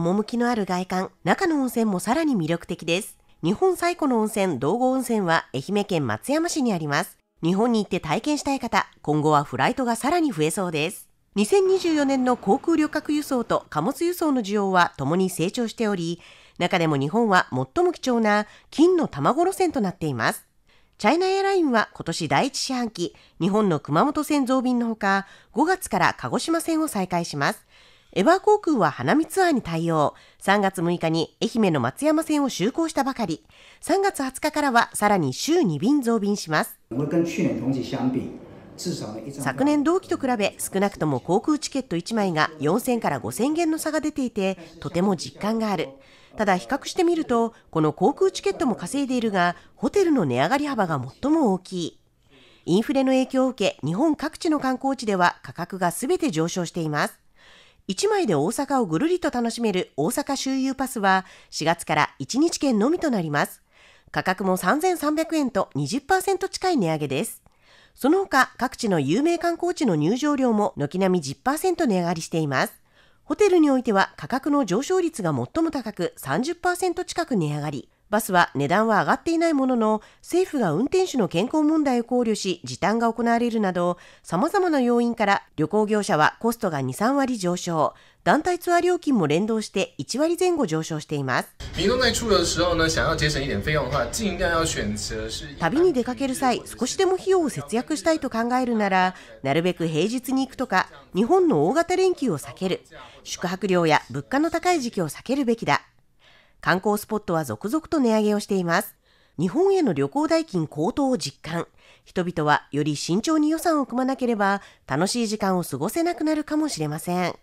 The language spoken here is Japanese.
趣のある外観、中の温泉もさらに魅力的です。日本最古の温泉、道後温泉は愛媛県松山市にあります。日本に行って体験したい方、今後はフライトがさらに増えそうです。2024年の航空旅客輸送と貨物輸送の需要は共に成長しており、中でも日本は最も貴重な金の卵路線となっています。チャイナエアラインは今年第1四半期、日本の熊本線増便のほか、5月から鹿児島線を再開します。エバー航空は花見ツアーに対応。3月6日に愛媛の松山線を就航したばかり。3月20日からはさらに週2便増便します。昨年同期と比べ少なくとも航空チケット1枚が4000から5000元の差が出ていてとても実感があるただ比較してみるとこの航空チケットも稼いでいるがホテルの値上がり幅が最も大きいインフレの影響を受け日本各地の観光地では価格がすべて上昇しています1枚で大阪をぐるりと楽しめる大阪周遊パスは4月から1日券のみとなります。価格も3300円と20%近い値上げです。その他各地の有名観光地の入場料も軒並み10%値上がりしています。ホテルにおいては価格の上昇率が最も高く30%近く値上がり、バスは値段は上がっていないものの、政府が運転手の健康問題を考慮し、時短が行われるなど、様々な要因から旅行業者はコストが2、3割上昇、団体ツアー料金も連動して1割前後上昇しています。旅に出かける際、少しでも費用を節約したいと考えるなら、なるべく平日に行くとか、日本の大型連休を避ける、宿泊料や物価の高い時期を避けるべきだ。観光スポットは続々と値上げをしています。日本への旅行代金高騰を実感。人々はより慎重に予算を組まなければ楽しい時間を過ごせなくなるかもしれません。